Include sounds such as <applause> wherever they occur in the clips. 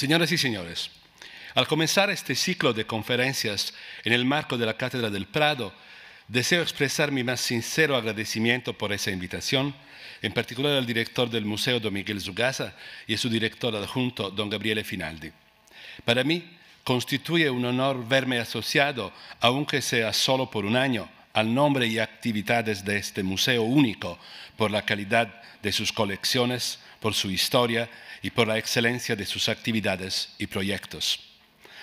Señoras y señores, al comenzar este ciclo de conferencias en el marco de la Cátedra del Prado, deseo expresar mi más sincero agradecimiento por esa invitación, en particular al director del museo, don Miguel Zugaza, y a su director adjunto, don Gabriele Finaldi. Para mí, constituye un honor verme asociado, aunque sea solo por un año, al nombre y actividades de este museo único por la calidad de sus colecciones, por su historia y por la excelencia de sus actividades y proyectos.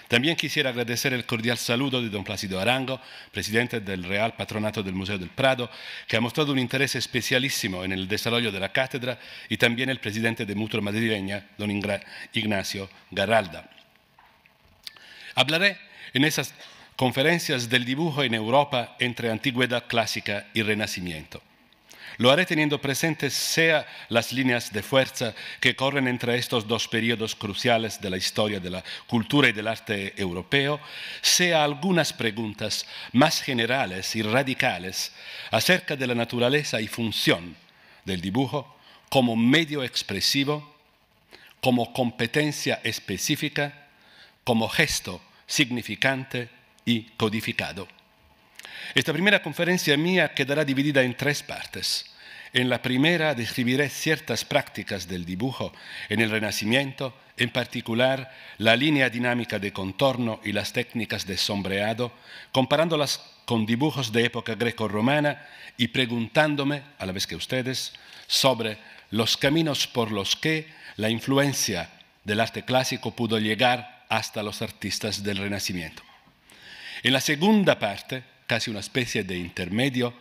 También quisiera agradecer el cordial saludo de don Plácido Arango, presidente del Real Patronato del Museo del Prado, que ha mostrado un interés especialísimo en el desarrollo de la cátedra, y también el presidente de Mutro Madrileña, don Ignacio Garralda. Hablaré en esas conferencias del dibujo en Europa entre antigüedad clásica y renacimiento. Lo haré teniendo presentes sea las líneas de fuerza que corren entre estos dos periodos cruciales de la historia de la cultura y del arte europeo, sea algunas preguntas más generales y radicales acerca de la naturaleza y función del dibujo como medio expresivo, como competencia específica, como gesto significante y codificado. Esta primera conferencia mía quedará dividida en tres partes. En la primera describiré ciertas prácticas del dibujo en el Renacimiento, en particular la línea dinámica de contorno y las técnicas de sombreado, comparándolas con dibujos de época greco-romana y preguntándome, a la vez que ustedes, sobre los caminos por los que la influencia del arte clásico pudo llegar hasta los artistas del Renacimiento. En la segunda parte casi una especie de intermedio,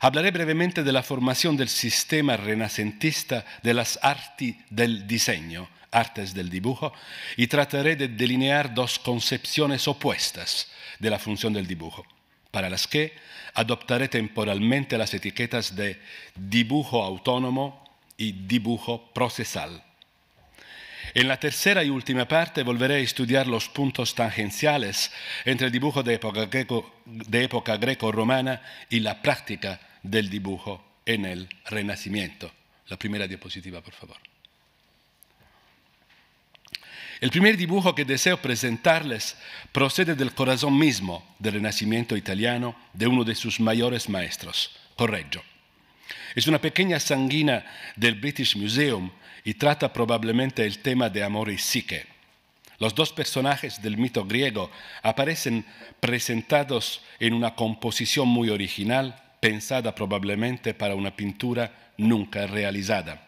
hablaré brevemente de la formación del sistema renacentista de las artes del diseño, artes del dibujo, y trataré de delinear dos concepciones opuestas de la función del dibujo, para las que adoptaré temporalmente las etiquetas de dibujo autónomo y dibujo procesal en la tercera y última parte volveré a estudiar los puntos tangenciales entre el dibujo de época, greco, de greco-romana y la práctica del dibujo en el Renacimiento. La primera diapositiva, por favor. El primer dibujo que deseo presentarles procede del corazón mismo del Renacimiento italiano de uno de sus mayores maestros, Correggio. Es una pequeña sanguina del British Museum y trata probablemente el tema de amor y psique. Los dos personajes del mito griego aparecen presentados en una composición muy original, pensada probablemente para una pintura nunca realizada.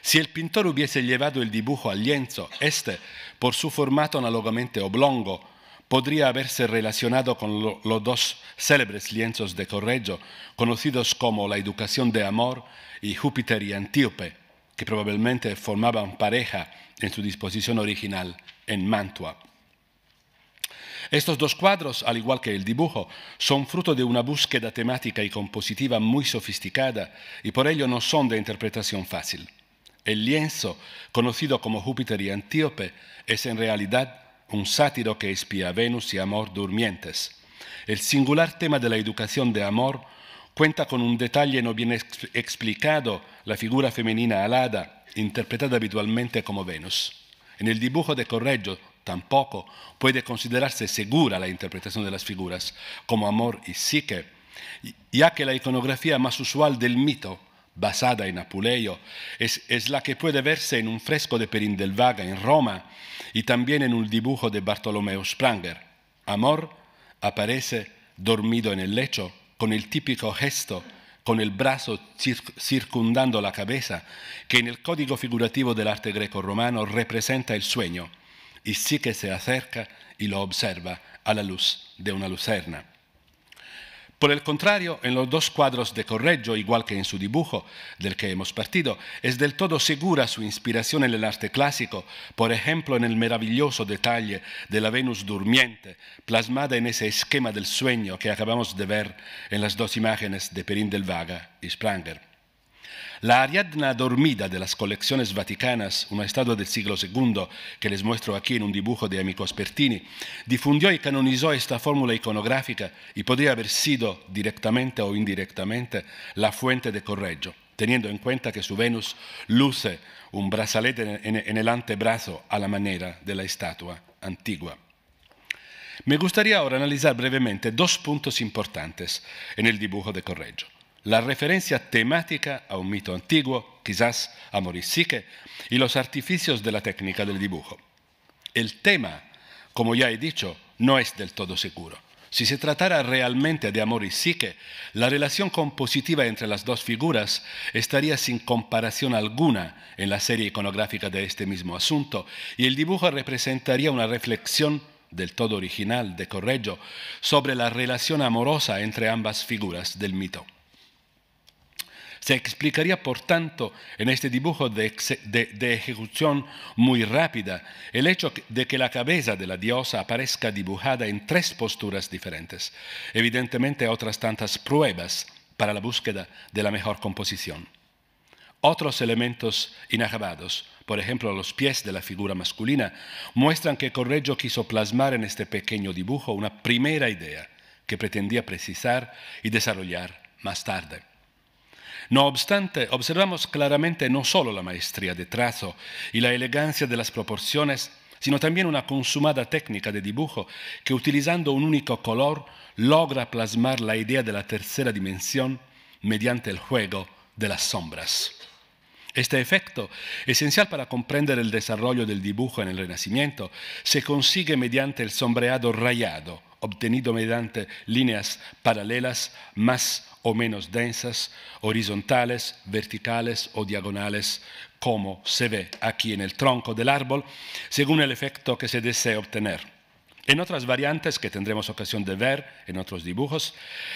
Si el pintor hubiese llevado el dibujo al lienzo, este, por su formato análogamente oblongo, podría haberse relacionado con los dos célebres lienzos de Correggio, conocidos como La Educación de Amor y Júpiter y Antíope, que probablemente formaban pareja en su disposición original en Mantua. Estos dos cuadros, al igual que el dibujo, son fruto de una búsqueda temática y compositiva muy sofisticada y por ello no son de interpretación fácil. El lienzo, conocido como Júpiter y Antíope, es en realidad un sátiro que espía a Venus y Amor durmientes. El singular tema de la educación de Amor cuenta con un detalle no bien explicado la figura femenina alada interpretada habitualmente como Venus. En el dibujo de Correggio tampoco puede considerarse segura la interpretación de las figuras como amor y psique, ya que la iconografía más usual del mito, basada en Apuleio, es, es la que puede verse en un fresco de Perin del Vaga en Roma y también en un dibujo de Bartolomeo Spranger. Amor aparece dormido en el lecho con el típico gesto con el brazo circundando la cabeza, que en el código figurativo del arte greco-romano representa el sueño, y sí que se acerca y lo observa a la luz de una lucerna. Por el contrario, en los dos cuadros de Correggio, igual que en su dibujo del que hemos partido, es del todo segura su inspiración en el arte clásico, por ejemplo en el maravilloso detalle de la Venus durmiente, plasmada en ese esquema del sueño que acabamos de ver en las dos imágenes de Perín del Vaga y Spranger. La Ariadna dormida de las colecciones vaticanas, una estatua del siglo II que les muestro aquí en un dibujo de Amico Aspertini, difundió y canonizó esta fórmula iconográfica y podría haber sido, directamente o indirectamente, la fuente de Correggio, teniendo en cuenta que su Venus luce un brazalete en el antebrazo a la manera de la estatua antigua. Me gustaría ahora analizar brevemente dos puntos importantes en el dibujo de Correggio la referencia temática a un mito antiguo, quizás a Morisique, y los artificios de la técnica del dibujo. El tema, como ya he dicho, no es del todo seguro. Si se tratara realmente de amor y psique, la relación compositiva entre las dos figuras estaría sin comparación alguna en la serie iconográfica de este mismo asunto y el dibujo representaría una reflexión del todo original de Correggio sobre la relación amorosa entre ambas figuras del mito. Se explicaría, por tanto, en este dibujo de, ejecución muy rápida el hecho de que la cabeza de la diosa aparezca dibujada en tres posturas diferentes. Evidentemente, otras tantas pruebas para la búsqueda de la mejor composición. Otros elementos inacabados, por ejemplo los pies de la figura masculina, muestran que Correggio quiso plasmar en este pequeño dibujo una primera idea que pretendía precisar y desarrollar más tarde. No obstante, observamos claramente no solo la maestría de trazo y la elegancia de las proporciones, sino también una consumada técnica de dibujo que utilizando un único color logra plasmar la idea de la tercera dimensión mediante el juego de las sombras. Este efecto, esencial para comprender el desarrollo del dibujo en el Renacimiento, se consigue mediante el sombreado rayado, obtenido mediante líneas paralelas más o menos densas, horizontales, verticales o diagonales, como se ve aquí en el tronco del árbol, según el efecto que se desee obtener. En otras variantes que tendremos ocasión de ver en otros dibujos,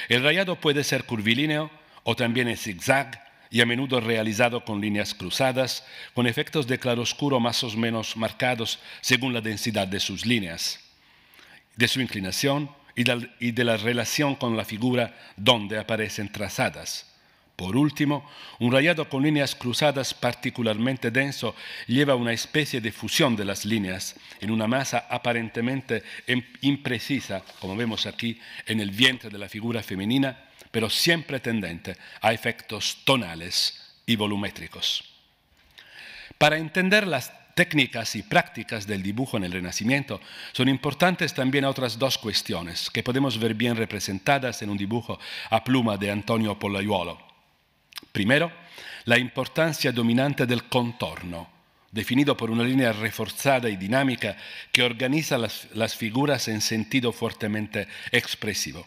el rayado puede ser curvilíneo o también en zigzag y a menudo realizado con líneas cruzadas, con efectos de claroscuro más o menos marcados según la densidad de sus líneas de su inclinación y de la relación con la figura donde aparecen trazadas. Por último, un rayado con líneas cruzadas particularmente denso lleva a una especie de fusión de las líneas en una masa aparentemente em, imprecisa, como vemos aquí en el vientre de la figura femenina, pero siempre tendente a efectos tonales y volumétricos. Para entender las técnicas y prácticas del dibujo en el Renacimiento son importantes también a otras dos cuestiones que podemos ver bien representadas en un dibujo a pluma de Antonio Pollaiuolo. Primero, la importancia dominante del contorno, definido por una línea reforzada y dinámica que organiza las, figuras en sentido fuertemente expresivo.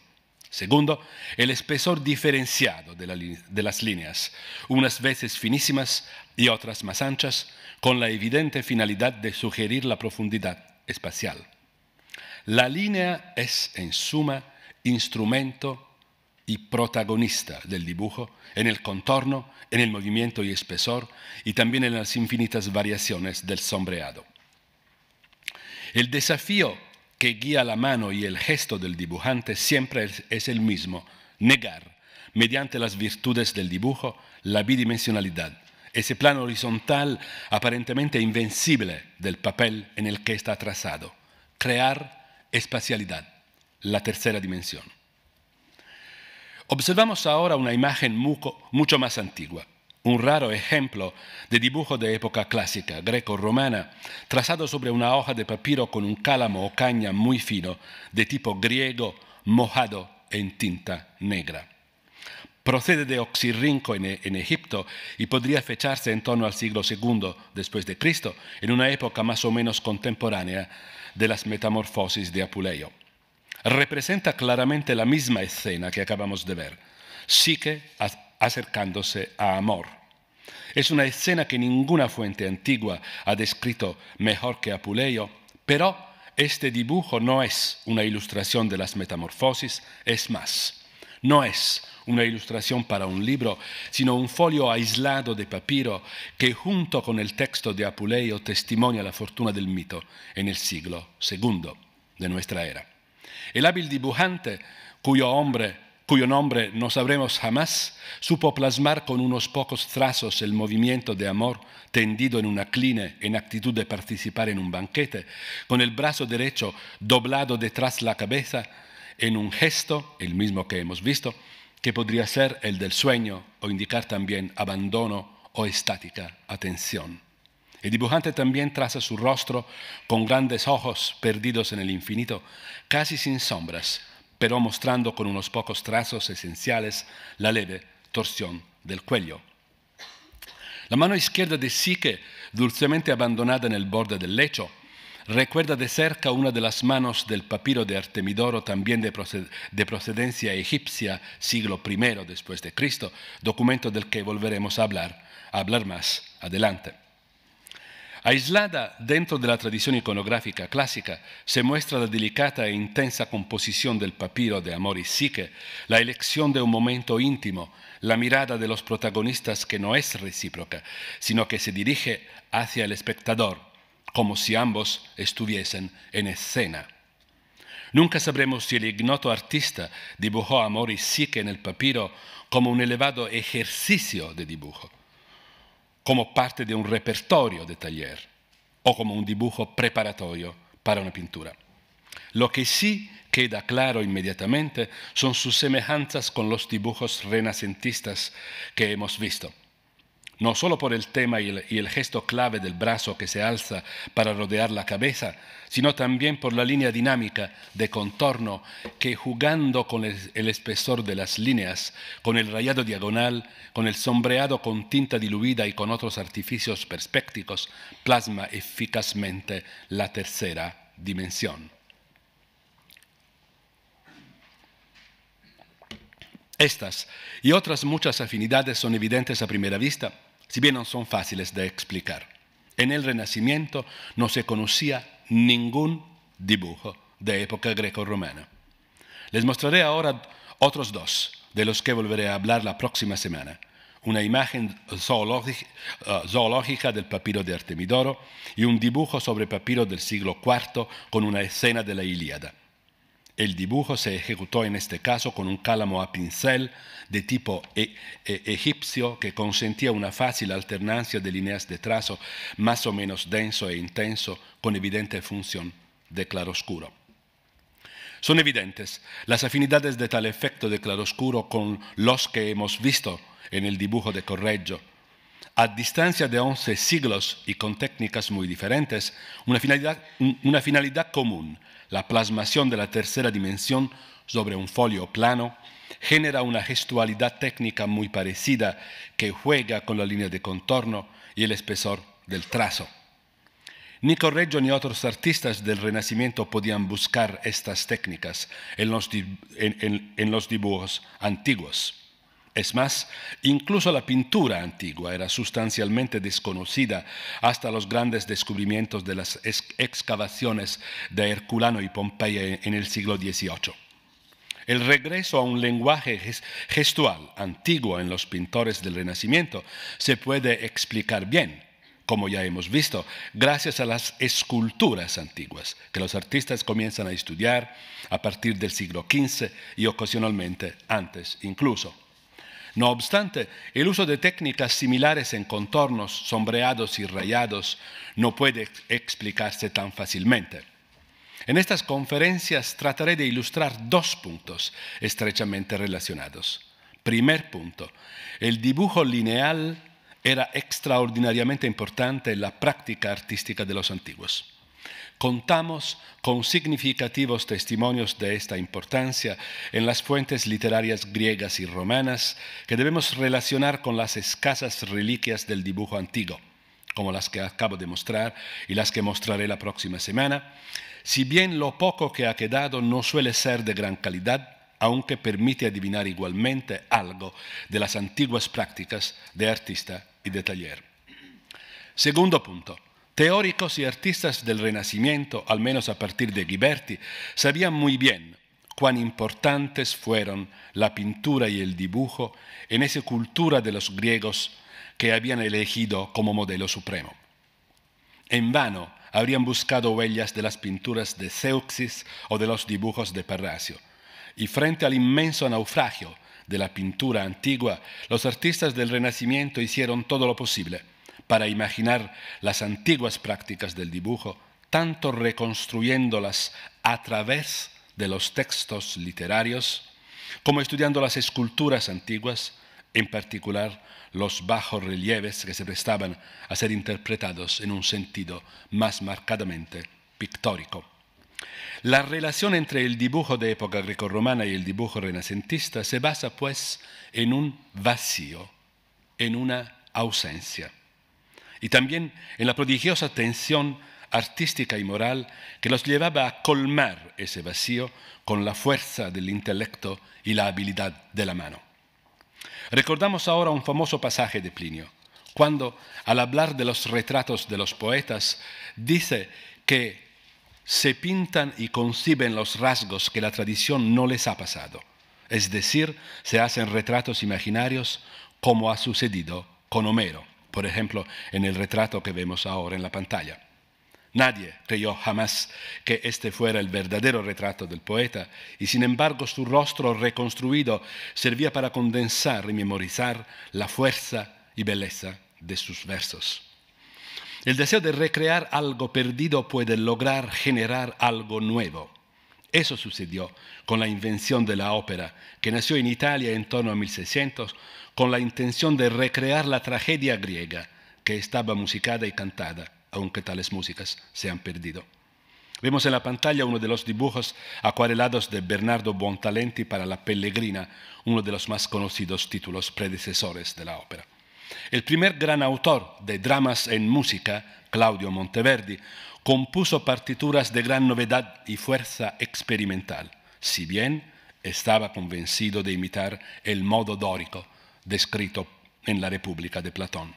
Segundo, el espesor diferenciado de, las líneas, unas veces finísimas y otras más anchas, con la evidente finalidad de sugerir la profundidad espacial. La línea es, en suma, instrumento y protagonista del dibujo en el contorno, en el movimiento y espesor y también en las infinitas variaciones del sombreado. El desafío que guía la mano y el gesto del dibujante siempre es el mismo, negar, mediante las virtudes del dibujo, la bidimensionalidad ese plano horizontal aparentemente invencible del papel en el que está trazado. Crear espacialidad, la tercera dimensión. Observamos ahora una imagen mucho más antigua, un raro ejemplo de dibujo de época clásica, greco-romana, trazado sobre una hoja de papiro con un cálamo o caña muy fino, de tipo griego, mojado en tinta negra. Procede de Oxirrinco e-, en, Egipto y podría fecharse en torno al siglo II después de Cristo, en una época más o menos contemporánea de las metamorfosis de Apuleyo. Representa claramente la misma escena que acabamos de ver, que acercándose a Amor. Es una escena que ninguna fuente antigua ha descrito mejor que Apuleyo, pero este dibujo no es una ilustración de las metamorfosis, es más, no es una ilustración para un libro, sino un folio aislado de papiro que junto con el texto de Apuleio testimonia la fortuna del mito en el siglo II de nuestra era. El hábil dibujante, cuyo, hombre, cuyo nombre no sabremos jamás, supo plasmar con unos pocos trazos el movimiento de amor tendido en una cline en actitud de participar en un banquete, con el brazo derecho doblado detrás la cabeza, en un gesto, el mismo que hemos visto, que podría ser el del sueño o indicar también abandono o estática atención. El dibujante también traza su rostro con grandes ojos perdidos en el infinito, casi sin sombras, pero mostrando con unos pocos trazos esenciales la leve torsión del cuello. La mano izquierda de Sique, dulcemente abandonada en el borde del lecho, recuerda de cerca una de las manos del papiro de Artemidoro, también de, procedencia egipcia, siglo I después de Cristo, documento del que volveremos a hablar, a hablar más adelante. Aislada dentro de la tradición iconográfica clásica, se muestra la delicada e intensa composición del papiro de Amor y Psique, la elección de un momento íntimo, la mirada de los protagonistas que no es recíproca, sino que se dirige hacia el espectador, como si ambos estuviesen en escena. Nunca sabremos si el ignoto artista dibujó a Amor y en el papiro como un elevado ejercicio de dibujo, como parte de un repertorio de taller o como un dibujo preparatorio para una pintura. Lo que sí queda claro inmediatamente son sus semejanzas con los dibujos renacentistas que hemos visto no solo por el tema y el, gesto clave del brazo que se alza para rodear la cabeza, sino también por la línea dinámica de contorno que jugando con el, espesor de las líneas, con el rayado diagonal, con el sombreado con tinta diluida y con otros artificios perspécticos, plasma eficazmente la tercera dimensión. Estas y otras muchas afinidades son evidentes a primera vista si bien no son fáciles de explicar. En el Renacimiento no se conocía ningún dibujo de época greco-romana. Les mostraré ahora otros dos, de los que volveré a hablar la próxima semana. Una imagen zoológica eh, del papiro de Artemidoro y un dibujo sobre papiro del siglo IV con una escena de la Ilíada. El dibujo se ejecutó en este caso con un cálamo a pincel de tipo e-, e-, egipcio que consentía una fácil alternancia de líneas de trazo más o menos denso e intenso con evidente función de claroscuro. Son evidentes las afinidades de tal efecto de claroscuro con los que hemos visto en el dibujo de Correggio, a distancia de 11 siglos y con técnicas muy diferentes, una finalidad, una finalidad común, la plasmación de la tercera dimensión sobre un folio plano, genera una gestualidad técnica muy parecida que juega con la línea de contorno y el espesor del trazo. Ni Correggio ni otros artistas del Renacimiento podían buscar estas técnicas en los, dibujos antiguos. Es más, incluso la pintura antigua era sustancialmente desconocida hasta los grandes descubrimientos de las excavaciones de Herculano y Pompeya en el siglo XVIII. El regreso a un lenguaje gestual antiguo en los pintores del Renacimiento se puede explicar bien, como ya hemos visto, gracias a las esculturas antiguas que los artistas comienzan a estudiar a partir del siglo XV y ocasionalmente antes incluso. No obstante, el uso de técnicas similares en contornos sombreados y rayados no puede explicarse tan fácilmente. En estas conferencias trataré de ilustrar dos puntos estrechamente relacionados. Primer punto, el dibujo lineal era extraordinariamente importante en la práctica artística de los antiguos. Contamos con significativos testimonios de esta importancia en las fuentes literarias griegas y romanas que debemos relacionar con las escasas reliquias del dibujo antiguo, como las que acabo de mostrar y las que mostraré la próxima semana, si bien lo poco que ha quedado no suele ser de gran calidad, aunque permite adivinar igualmente algo de las antiguas prácticas de artista y de taller. Segundo punto, Teóricos y artistas del Renacimiento, al menos a partir de Ghiberti, sabían muy bien cuán importantes fueron la pintura y el dibujo en esa cultura de los griegos que habían elegido como modelo supremo. En vano habrían buscado huellas de las pinturas de Zeuxis o de los dibujos de Parrasio. Y frente al inmenso naufragio de la pintura antigua, los artistas del Renacimiento hicieron todo lo posible para imaginar las antiguas prácticas del dibujo, tanto reconstruyéndolas a través de los textos literarios, como estudiando las esculturas antiguas, en particular los bajos relieves que se prestaban a ser interpretados en un sentido más marcadamente pictórico. La relación entre el dibujo de época grecorromana y el dibujo renacentista se basa, pues, en un vacío, en una ausencia y también en la prodigiosa tensión artística y moral que los llevaba a colmar ese vacío con la fuerza del intelecto y la habilidad de la mano. Recordamos ahora un famoso pasaje de Plinio, cuando al hablar de los retratos de los poetas dice que se pintan y conciben los rasgos que la tradición no les ha pasado, es decir, se hacen retratos imaginarios como ha sucedido con Homero por ejemplo, en el retrato que vemos ahora en la pantalla. Nadie creyó jamás que este fuera el verdadero retrato del poeta, y sin embargo su rostro reconstruido servía para condensar y memorizar la fuerza y belleza de sus versos. El deseo de recrear algo perdido puede lograr generar algo nuevo. Eso sucedió con la invención de la ópera, que nació en Italia en torno a 1600 con la intención de recrear la tragedia griega que estaba musicada y cantada, aunque tales músicas se han perdido. Vemos en la pantalla uno de los dibujos acuarelados de Bernardo Buontalenti para La Pellegrina, uno de los más conocidos títulos predecesores de la ópera. El primer gran autor de dramas en música, Claudio Monteverdi, compuso partituras de gran novedad y fuerza experimental, si bien estaba convencido de imitar el modo dórico descrito en la República de Platón.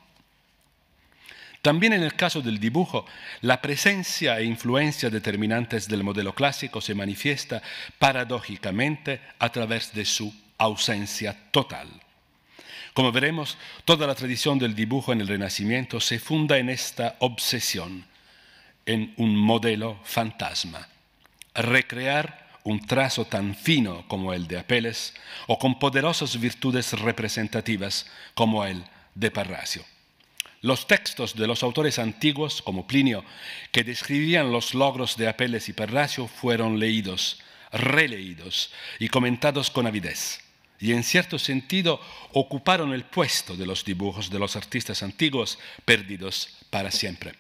También en el caso del dibujo, la presencia e influencia determinantes del modelo clásico se manifiesta paradójicamente a través de su ausencia total. Como veremos, toda la tradición del dibujo en el Renacimiento se funda en esta obsesión, en un modelo fantasma, recrear un trazo tan fino como el de Apeles o con poderosas virtudes representativas como el de Parrasio. Los textos de los autores antiguos, como Plinio, que describían los logros de Apeles y Parrasio, fueron leídos, releídos y comentados con avidez, y en cierto sentido ocuparon el puesto de los dibujos de los artistas antiguos perdidos para siempre.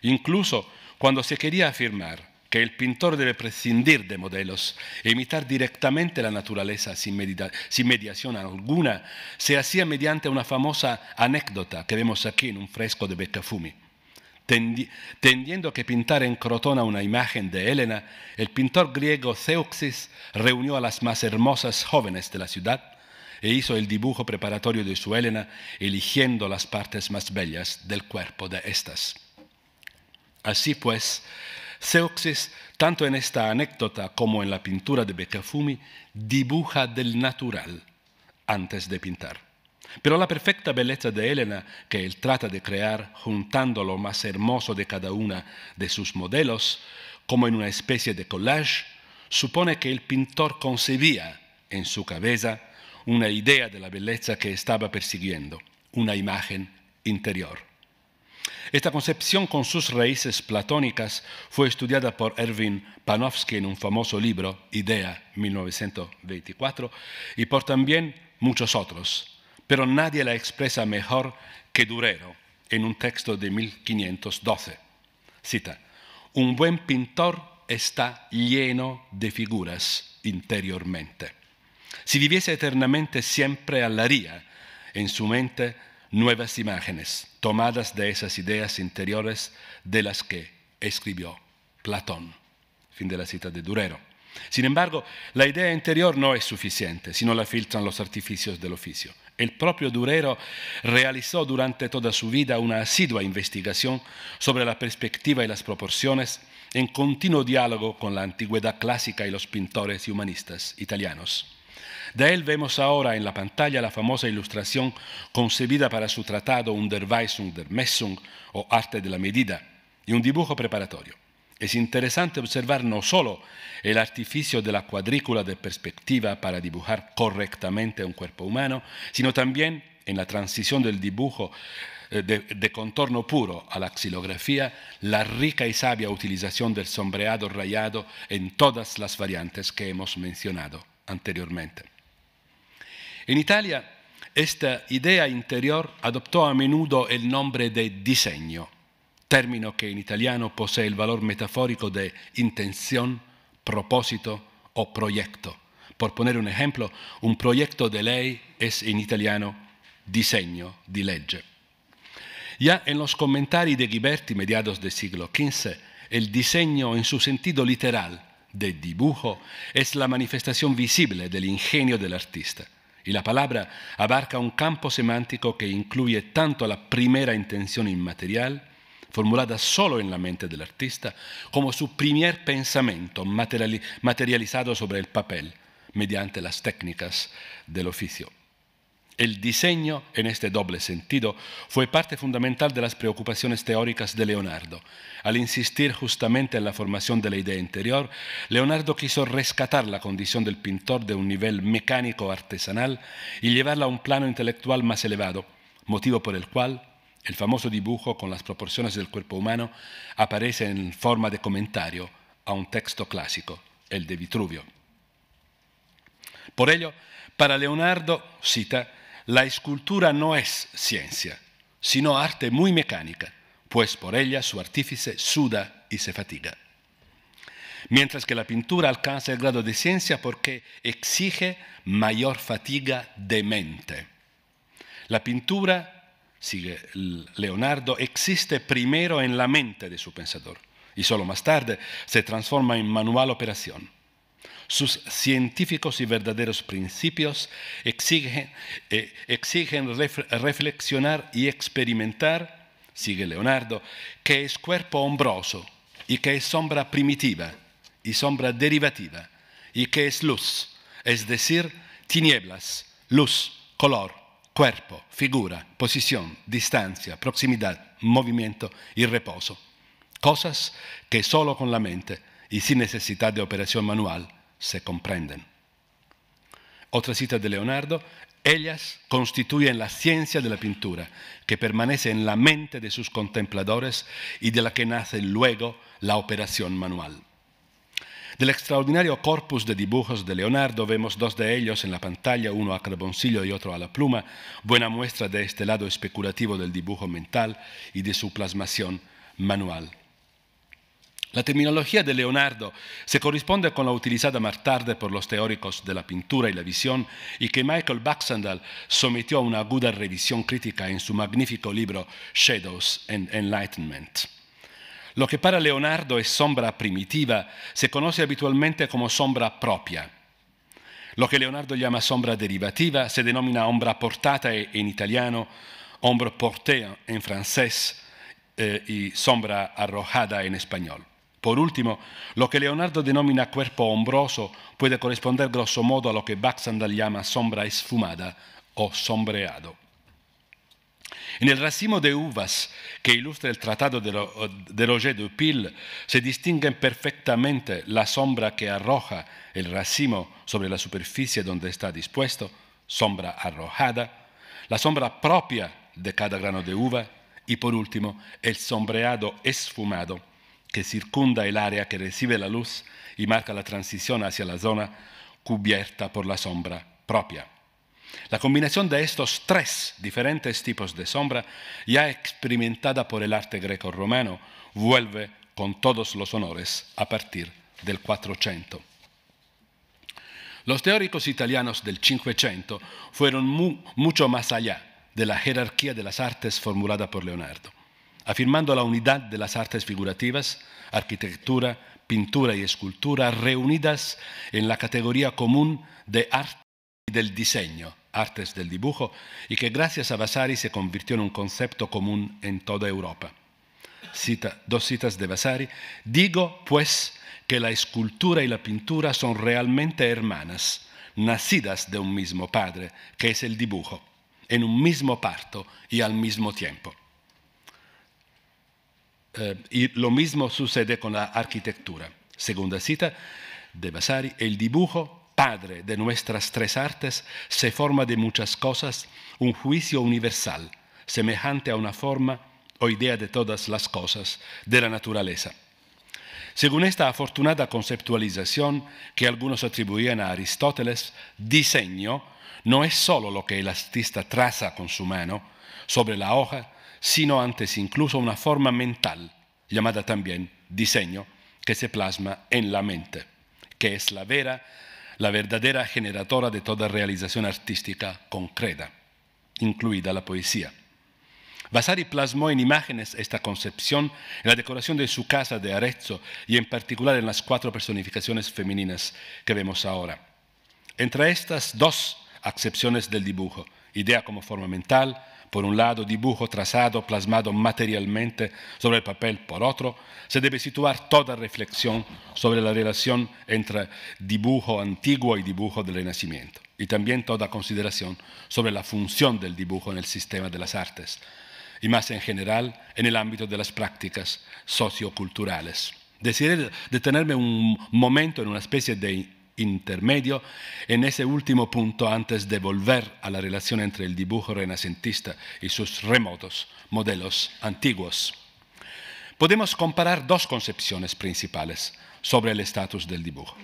Incluso cuando se quería afirmar el pintor debe prescindir de modelos e imitar directamente la naturaleza sin, mediación alguna, se hacía mediante una famosa anécdota que vemos aquí en un fresco de Beccafumi. tendiendo que pintar en Crotona una imagen de Helena, el pintor griego Zeuxis reunió a las más hermosas jóvenes de la ciudad e hizo el dibujo preparatorio de su Helena, eligiendo las partes más bellas del cuerpo de estas. Así pues, Zeuxis, tanto en esta anécdota como en la pintura de Beccafumi, dibuja del natural antes de pintar. Pero la perfecta belleza de Elena, que él trata de crear juntando lo más hermoso de cada una de sus modelos, como en una especie de collage, supone que el pintor concebía en su cabeza una idea de la belleza que estaba persiguiendo, una imagen interior. Esta concepción con sus raíces platónicas fue estudiada por Erwin Panofsky en un famoso libro, Idea, 1924, y por también muchos otros, pero nadie la expresa mejor que Durero en un texto de 1512. Cita, un buen pintor está lleno de figuras interiormente. Si viviese eternamente siempre alaría en su mente nuevas imágenes tomadas de esas ideas interiores de las que escribió Platón. Fin de la cita de Durero. Sin embargo, la idea interior no es suficiente si no la filtran los artificios del oficio. El propio Durero realizó durante toda su vida una asidua investigación sobre la perspectiva y las proporciones en continuo diálogo con la antigüedad clásica y los pintores y humanistas italianos. De él vemos ahora en la pantalla la famosa ilustración concebida para su tratado Underweisung der Messung o Arte de la Medida y un dibujo preparatorio. Es interesante observar no solo el artificio de la cuadrícula de perspectiva para dibujar correctamente un cuerpo humano, sino también en la transición del dibujo eh, de, contorno puro a la xilografía, la rica y sabia utilización del sombreado rayado en todas las variantes que hemos mencionado anteriormente. En Italia, esta idea interior adoptó a menudo el nombre de diseño, término que en italiano posee el valor metafórico de intención, propósito o proyecto. Por poner un ejemplo, un proyecto de ley es en italiano diseño de legge. Ya en los comentarios de Ghiberti, mediados del siglo XV, el diseño en su sentido literal de dibujo es la manifestación visible del ingenio del artista. Y la palabra abarca un campo semántico que incluye tanto la primera intención inmaterial, formulada solo en la mente del artista, como su primer pensamiento materializado sobre el papel mediante las técnicas del oficio. El diseño, en este doble sentido, fue parte fundamental de las preocupaciones teóricas de Leonardo. Al insistir justamente en la formación de la idea interior, Leonardo quiso rescatar la condición del pintor de un nivel mecánico artesanal y llevarla a un plano intelectual más elevado, motivo por el cual el famoso dibujo con las proporciones del cuerpo humano aparece en forma de comentario a un texto clásico, el de Vitruvio. Por ello, para Leonardo, cita, la escultura no es ciencia, sino arte muy mecánica, pues por ella su artífice suda y se fatiga. Mientras que la pintura alcanza el grado de ciencia porque exige mayor fatiga de mente. La pintura, sigue Leonardo, existe primero en la mente de su pensador y solo más tarde se transforma en manual operación sus científicos y verdaderos principios eh, exigen, reflexionar y experimentar, sigue Leonardo, que es cuerpo hombroso y que es sombra primitiva y sombra derivativa y que es luz, es decir, tinieblas, luz, color, cuerpo, figura, posición, distancia, proximidad, movimiento y reposo. Cosas que solo con la mente y sin necesidad de operación manual se comprenden. Otra cita de Leonardo, ellas constituyen la ciencia de la pintura que permanece en la mente de sus contempladores y de la que nace luego la operación manual. Del extraordinario corpus de dibujos de Leonardo vemos dos de ellos en la pantalla, uno a carboncillo y otro a la pluma, buena muestra de este lado especulativo del dibujo mental y de su plasmación manual. La terminología de Leonardo se corresponde con la utilizada más tarde por los teóricos de la pintura y la visión y que Michael Baxandall sometió a una aguda revisión crítica en su magnífico libro Shadows and Enlightenment. Lo que para Leonardo es sombra primitiva se conoce habitualmente como sombra propia. Lo que Leonardo llama sombra derivativa se denomina ombra portata e, en italiano, ombre portée en francés eh, y sombra arrojada en español. Por último, lo que Leonardo denomina cuerpo ombroso puede corresponder grosso modo a lo que Baxandal llama sombra esfumada o sombreado. En el racimo de uvas que ilustra el tratado de Roger Dupil se distingue perfectamente la sombra que arroja el racimo sobre la superficie donde está dispuesto, sombra arrojada, la sombra propia de cada grano de uva y por último el sombreado esfumado que circunda el área que recibe la luz y marca la transición hacia la zona cubierta por la sombra propia. La combinación de estos tres diferentes tipos de sombra, ya experimentada por el arte greco-romano, vuelve con todos los honores a partir del 400. Los teóricos italianos del 500 fueron mucho más allá de la jerarquía de las artes formulada por Leonardo afirmando la unidad de las artes figurativas, arquitectura, pintura y escultura reunidas en la categoría común de arte del diseño, artes del dibujo, y que gracias a Vasari se convirtió en un concepto común en toda Europa. dos citas de Vasari. Digo, pues, que la escultura y la pintura son realmente hermanas, nacidas de un mismo padre, que es el dibujo, en un mismo parto y al mismo tiempo. Eh, y lo mismo sucede con la arquitectura. Segunda cita de Vasari, el dibujo, padre de nuestras tres artes, se forma de muchas cosas, un juicio universal, semejante a una forma o idea de todas las cosas de la naturaleza. Según esta afortunada conceptualización que algunos atribuían a Aristóteles, diseño no es solo lo que el artista traza con su mano sobre la hoja, sino antes incluso una forma mental, llamada también diseño, que se plasma en la mente, que es la vera, la verdadera generadora de toda realización artística concreta, incluida la poesía. Vasari plasmó en imágenes esta concepción en la decoración de su casa de Arezzo y en particular en las cuatro personificaciones femeninas que vemos ahora. Entre estas dos acepciones del dibujo, idea como forma mental, por un lado, dibujo trazado, plasmado materialmente sobre el papel, por otro, se debe situar toda reflexión sobre la relación entre dibujo antiguo y dibujo del Renacimiento, y también toda consideración sobre la función del dibujo en el sistema de las artes, y más en general en el ámbito de las prácticas socioculturales. Deciré detenerme un momento en una especie de intermedio en ese último punto antes de volver a la relación entre el dibujo renacentista y sus remotos modelos antiguos. Podemos comparar dos concepciones principales sobre el estatus del dibujo.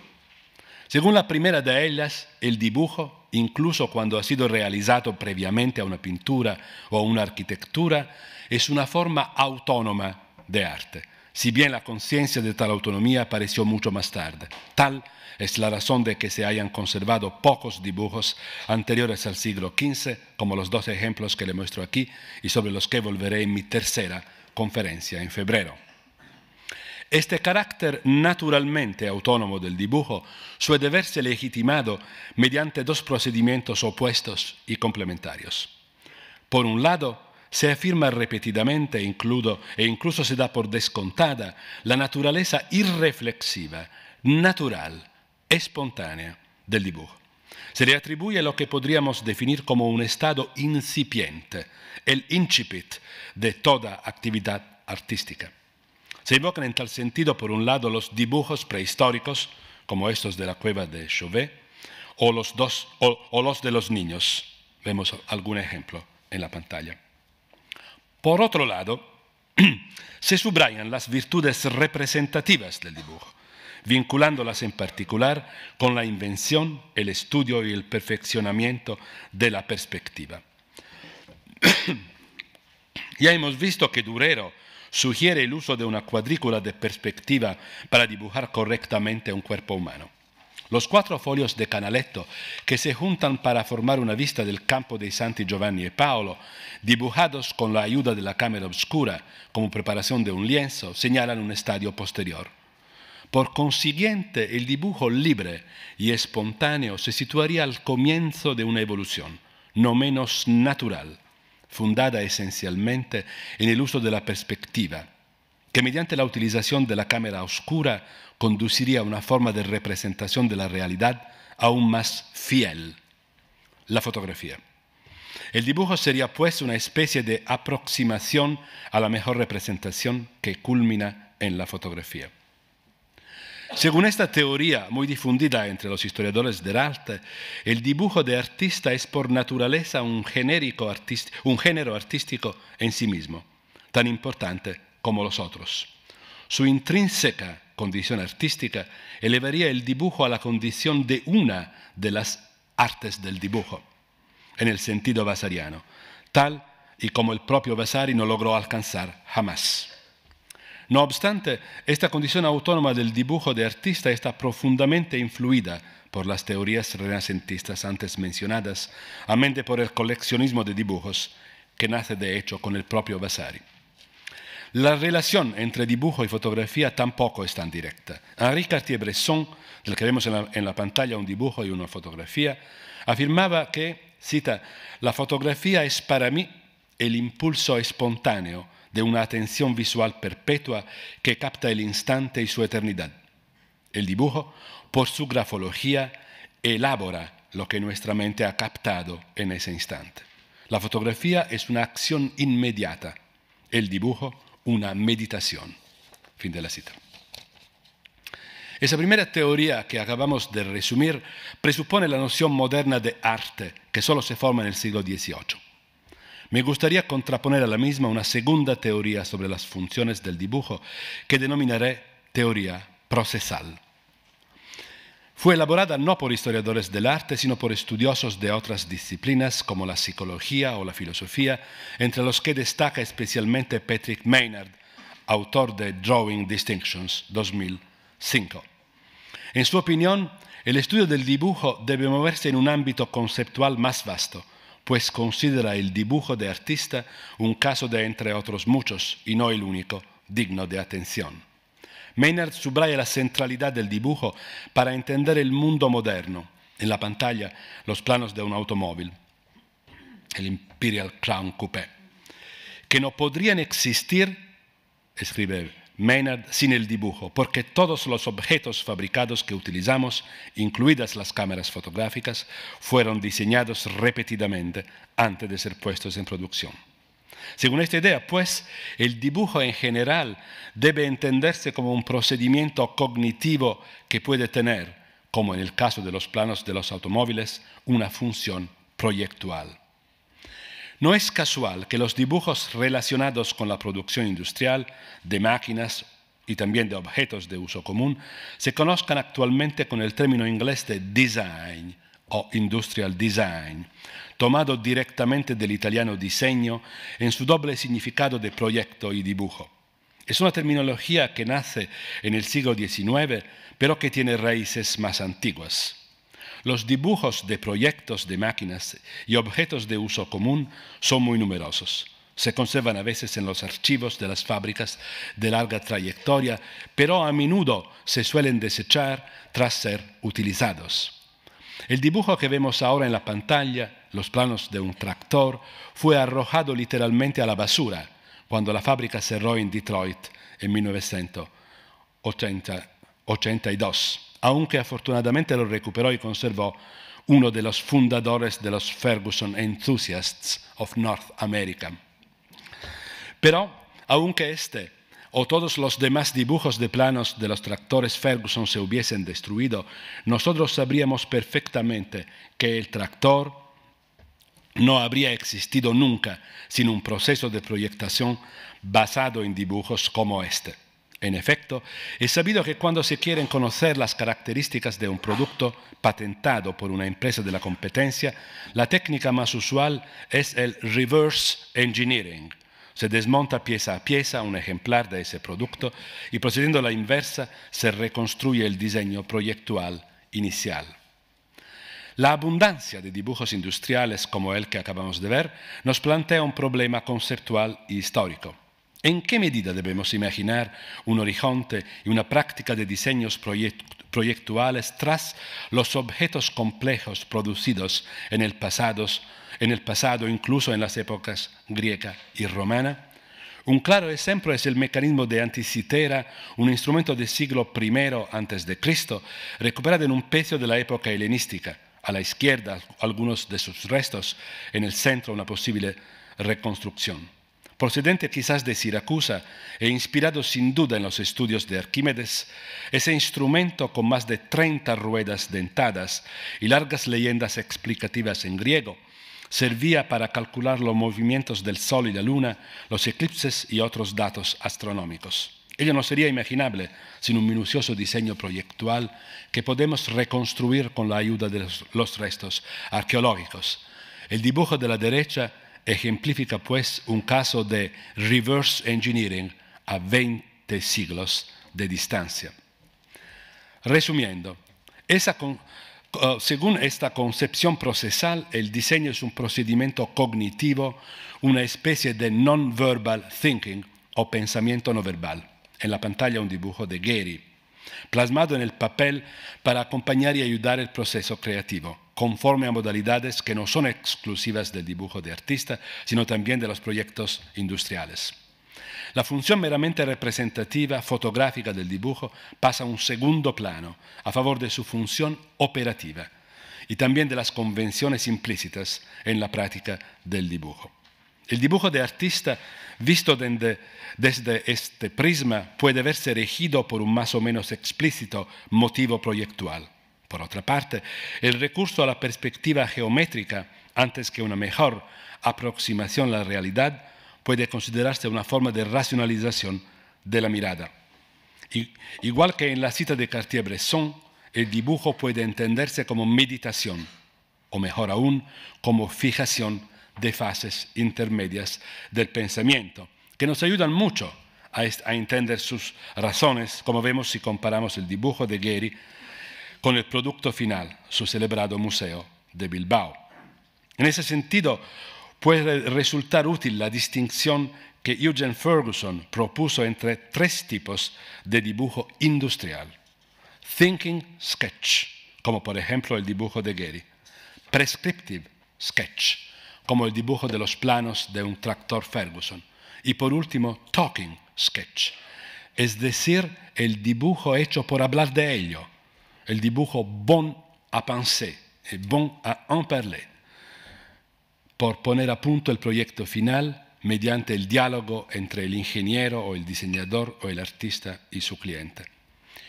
Según la primera de ellas, el dibujo, incluso cuando ha sido realizado previamente a una pintura o a una arquitectura, es una forma autónoma de arte, si bien la conciencia de tal autonomía apareció mucho más tarde. Tal es la razón de que se hayan conservado pocos dibujos anteriores al siglo XV, como los dos ejemplos que le muestro aquí y sobre los que volveré en mi tercera conferencia en febrero. Este carácter naturalmente autónomo del dibujo suele verse legitimado mediante dos procedimientos opuestos y complementarios. Por un lado, se afirma repetidamente includo, e incluso se da por descontada la naturaleza irreflexiva, natural espontánea del dibujo. Se le atribuye lo que podríamos definir como un estado incipiente, el incipit de toda actividad artística. Se invocan en tal sentido, por un lado, los dibujos prehistóricos, como estos de la cueva de Chauvet, o los, o los de los niños. Vemos algún ejemplo en la pantalla. Por otro lado, <clears throat> se subrayan las virtudes representativas del dibujo vinculándolas en particular con la invención, el estudio y el perfeccionamiento de la perspectiva. <clears throat> ya hemos visto que Durero sugiere el uso de una cuadrícula de perspectiva para dibujar correctamente un cuerpo humano. Los cuatro folios de Canaletto, que se juntan para formar una vista del campo de Santi Giovanni e Paolo, dibujados con la ayuda de la cámara oscura como preparación de un lienzo, señalan un estadio posterior. Por consiguiente, el dibujo libre y espontáneo se situaría al comienzo de una evolución, no menos natural, fundada esencialmente en el uso de la perspectiva, que mediante la utilización de la cámara oscura conduciría a una forma de representación de la realidad aún más fiel, la fotografía. El dibujo sería pues una especie de aproximación a la mejor representación que culmina en la fotografía. Según esta teoría, muy difundida entre los historiadores del arte, el dibujo de artista es por naturaleza un, género artístico en sí mismo, tan importante como los otros. Su intrínseca condición artística elevaría el dibujo a la condición de una de las artes del dibujo, en el sentido vasariano, tal y como el propio Vasari no logró alcanzar jamás. No obstante, esta condición autónoma del dibujo de artista está profundamente influida por las teorías renacentistas antes mencionadas, amén de por el coleccionismo de dibujos, que nace de hecho con el propio Vasari. La relación entre dibujo y fotografía tampoco es tan directa. Henri Cartier-Bresson, del que vemos en la, en la pantalla un dibujo y una fotografía, afirmaba que, cita, la fotografía es para mí el impulso espontáneo de una atención visual perpetua que capta el instante y su eternidad. El dibujo, por su grafología, elabora lo que nuestra mente ha captado en ese instante. La fotografía es una acción inmediata, el dibujo una meditación. Fin de la cita. Esa primera teoría que acabamos de resumir presupone la noción moderna de arte que solo se forma en el siglo XVIII. Me gustaría contraponer a la misma una segunda teoría sobre las funciones del dibujo que denominaré teoría procesal. Fue elaborada no por historiadores del arte, sino por estudiosos de otras disciplinas como la psicología o la filosofía, entre los que destaca especialmente Patrick Maynard, autor de Drawing Distinctions 2005. En su opinión, el estudio del dibujo debe moverse en un ámbito conceptual más vasto, pues considera el dibujo de artista un caso de entre otros muchos, y no el único, digno de atención. Maynard subraya la centralidad del dibujo para entender el mundo moderno, en la pantalla los planos de un automóvil, el Imperial Crown Coupé, que no podrían existir, escribe Maynard sin el dibujo, porque todos los objetos fabricados que utilizamos, incluidas las cámaras fotográficas, fueron diseñados repetidamente antes de ser puestos en producción. Según esta idea, pues, el dibujo en general debe entenderse como un procedimiento cognitivo que puede tener, como en el caso de los planos de los automóviles, una función proyectual. No es casual que los dibujos relacionados con la producción industrial de máquinas y también de objetos de uso común se conozcan actualmente con el término inglés de design o industrial design, tomado directamente del italiano diseño en su doble significado de proyecto y dibujo. Es una terminología que nace en el siglo XIX, pero que tiene raíces más antiguas. Los dibujos de proyectos de máquinas y objetos de uso común son muy numerosos. Se conservan a veces en los archivos de las fábricas de larga trayectoria, pero a menudo se suelen desechar tras ser utilizados. El dibujo que vemos ahora en la pantalla, los planos de un tractor, fue arrojado literalmente a la basura cuando la fábrica cerró en Detroit en 1982 aunque afortunadamente lo recuperó y conservó uno de los fundadores de los Ferguson Enthusiasts of North America. Pero, aunque este o todos los demás dibujos de planos de los tractores Ferguson se hubiesen destruido, nosotros sabríamos perfectamente que el tractor no habría existido nunca sin un proceso de proyectación basado en dibujos como este. En efecto, es sabido que cuando se quieren conocer las características de un producto patentado por una empresa de la competencia, la técnica más usual es el reverse engineering. Se desmonta pieza a pieza un ejemplar de ese producto y procediendo a la inversa se reconstruye el diseño proyectual inicial. La abundancia de dibujos industriales como el que acabamos de ver nos plantea un problema conceptual y histórico. ¿En qué medida debemos imaginar un horizonte y una práctica de diseños proyectuales tras los objetos complejos producidos en el, pasado, en el pasado, incluso en las épocas griega y romana? Un claro ejemplo es el mecanismo de Anticitera, un instrumento del siglo I Cristo, recuperado en un pecio de la época helenística. A la izquierda, algunos de sus restos, en el centro, una posible reconstrucción procedente quizás de Siracusa e inspirado sin duda en los estudios de Arquímedes, ese instrumento con más de 30 ruedas dentadas y largas leyendas explicativas en griego, servía para calcular los movimientos del Sol y la Luna, los eclipses y otros datos astronómicos. Ello no sería imaginable sin un minucioso diseño proyectual que podemos reconstruir con la ayuda de los restos arqueológicos. El dibujo de la derecha ejemplifica pues un caso de reverse engineering a 20 siglos de distancia. Resumiendo, según esta concepción procesal, el diseño es un procedimiento cognitivo, una especie de non-verbal thinking o pensamiento no verbal. En la pantalla un dibujo de Gehry, plasmado en el papel para acompañar y ayudar el proceso creativo conforme a modalidades que no son exclusivas del dibujo de artista, sino también de los proyectos industriales. La función meramente representativa, fotográfica del dibujo pasa a un segundo plano, a favor de su función operativa y también de las convenciones implícitas en la práctica del dibujo. El dibujo de artista, visto desde este prisma, puede verse regido por un más o menos explícito motivo proyectual por otra parte, el recurso a la perspectiva geométrica, antes que una mejor aproximación a la realidad, puede considerarse una forma de racionalización de la mirada. igual que en la cita de Cartier-Bresson, el dibujo puede entenderse como meditación, o mejor aún, como fijación de fases intermedias del pensamiento, que nos ayudan mucho a, a entender sus razones, como vemos si comparamos el dibujo de Gehry con el producto final, su celebrado Museo de Bilbao. En ese sentido, puede resultar útil la distinción que Eugene Ferguson propuso entre tres tipos de dibujo industrial. Thinking sketch, como por ejemplo el dibujo de Gehry. Prescriptive sketch, como el dibujo de los planos de un tractor Ferguson. Y por último, talking sketch, es decir, el dibujo hecho por hablar de ello, el dibujo bon à penser, et bon à en parler, por poner a punto el proyecto final mediante el diálogo entre el ingeniero o el diseñador o el artista y su cliente.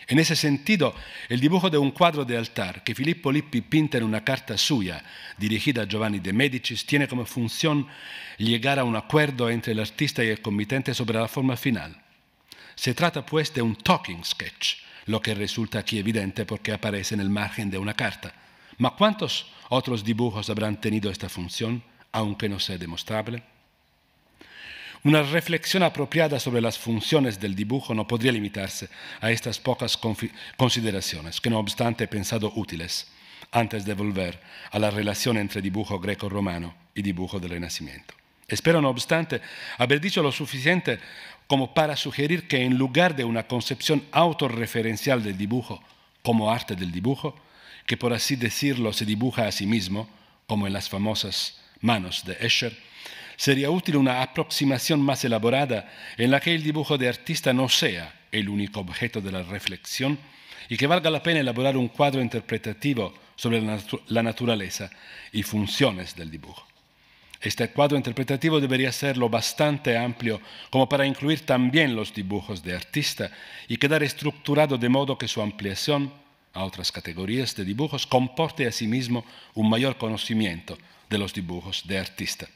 En ese sentido, el dibujo de un cuadro de altar que Filippo Lippi pinta en una carta suya, dirigida a Giovanni de Medicis, tiene como función llegar a un acuerdo entre el artista y el comitente sobre la forma final. Se trata pues de un talking sketch, lo que resulta aquí evidente porque aparece en el margen de una carta. ¿Ma ¿cuántos otros dibujos habrán tenido esta función, aunque no sea demostrable? Una reflexión apropiada sobre las funciones del dibujo no podría limitarse a estas pocas consideraciones, que no obstante he pensado útiles, antes de volver a la relación entre dibujo greco-romano y dibujo del Renacimiento. Espero, no obstante, haber dicho lo suficiente como para sugerir que en lugar de una concepción autorreferencial del dibujo como arte del dibujo, que por así decirlo se dibuja a sí mismo, como en las famosas manos de Escher, sería útil una aproximación más elaborada en la que el dibujo de artista no sea el único objeto de la reflexión y que valga la pena elaborar un cuadro interpretativo sobre la, naturaleza y funciones del dibujo. Este cuadro interpretativo debería ser lo bastante amplio como para incluir también los dibujos de artista y quedar estructurado de modo que su ampliación a otras categorías de dibujos comporte asimismo un mayor conocimiento de los dibujos de artista.